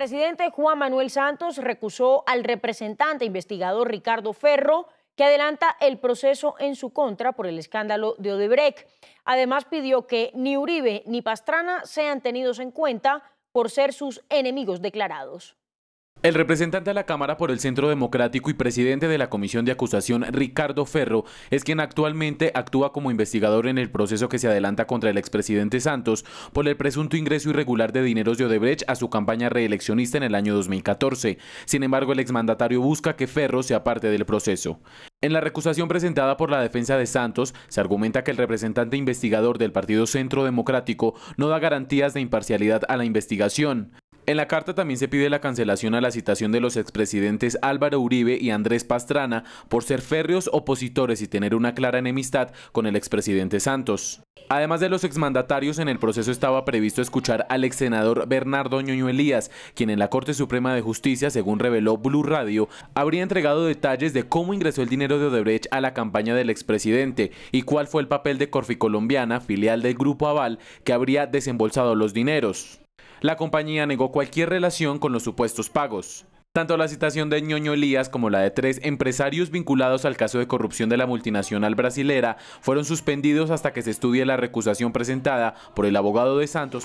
presidente Juan Manuel Santos recusó al representante investigador Ricardo Ferro, que adelanta el proceso en su contra por el escándalo de Odebrecht. Además, pidió que ni Uribe ni Pastrana sean tenidos en cuenta por ser sus enemigos declarados. El representante de la Cámara por el Centro Democrático y presidente de la Comisión de Acusación, Ricardo Ferro, es quien actualmente actúa como investigador en el proceso que se adelanta contra el expresidente Santos por el presunto ingreso irregular de dineros de Odebrecht a su campaña reeleccionista en el año 2014. Sin embargo, el exmandatario busca que Ferro sea parte del proceso. En la recusación presentada por la defensa de Santos, se argumenta que el representante investigador del Partido Centro Democrático no da garantías de imparcialidad a la investigación. En la carta también se pide la cancelación a la citación de los expresidentes Álvaro Uribe y Andrés Pastrana por ser férreos opositores y tener una clara enemistad con el expresidente Santos. Además de los exmandatarios, en el proceso estaba previsto escuchar al ex senador Bernardo Ñoño Elías, quien en la Corte Suprema de Justicia, según reveló Blue Radio, habría entregado detalles de cómo ingresó el dinero de Odebrecht a la campaña del expresidente y cuál fue el papel de Corfi Colombiana, filial del Grupo Aval, que habría desembolsado los dineros la compañía negó cualquier relación con los supuestos pagos. Tanto la citación de ñoño Elías como la de tres empresarios vinculados al caso de corrupción de la multinacional brasilera fueron suspendidos hasta que se estudie la recusación presentada por el abogado de Santos.